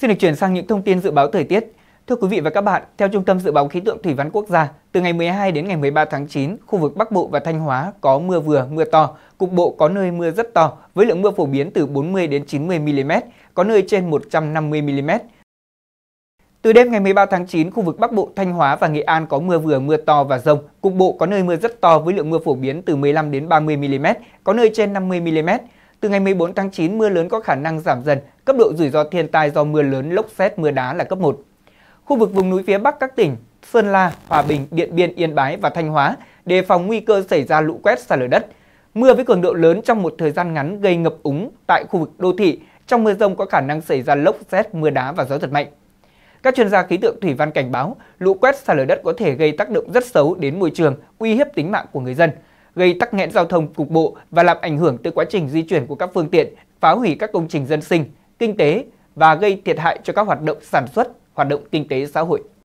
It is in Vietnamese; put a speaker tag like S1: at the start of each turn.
S1: Xin được chuyển sang những thông tin dự báo thời tiết. Thưa quý vị và các bạn, theo Trung tâm Dự báo Khí tượng Thủy văn Quốc gia, từ ngày 12 đến ngày 13 tháng 9, khu vực Bắc Bộ và Thanh Hóa có mưa vừa, mưa to, cục bộ có nơi mưa rất to, với lượng mưa phổ biến từ 40 đến 90 mm, có nơi trên 150 mm. Từ đêm ngày 13 tháng 9, khu vực Bắc Bộ, Thanh Hóa và Nghệ An có mưa vừa, mưa to và rông. Cục bộ có nơi mưa rất to với lượng mưa phổ biến từ 15 đến 30 mm, có nơi trên 50 mm. Từ ngày 14 tháng 9, mưa lớn có khả năng giảm dần, cấp độ rủi ro thiên tai do mưa lớn, lốc xét, mưa đá là cấp 1. Khu vực vùng núi phía Bắc các tỉnh Sơn La, Hòa Bình, Điện Biên, Yên Bái và Thanh Hóa đề phòng nguy cơ xảy ra lũ quét sạt lở đất. Mưa với cường độ lớn trong một thời gian ngắn gây ngập úng tại khu vực đô thị, trong mưa rông có khả năng xảy ra lốc xét, mưa đá và gió giật mạnh. Các chuyên gia khí tượng thủy văn cảnh báo, lũ quét sạt lở đất có thể gây tác động rất xấu đến môi trường, uy hiếp tính mạng của người dân gây tắc nghẽn giao thông cục bộ và làm ảnh hưởng tới quá trình di chuyển của các phương tiện, phá hủy các công trình dân sinh, kinh tế và gây thiệt hại cho các hoạt động sản xuất, hoạt động kinh tế xã hội.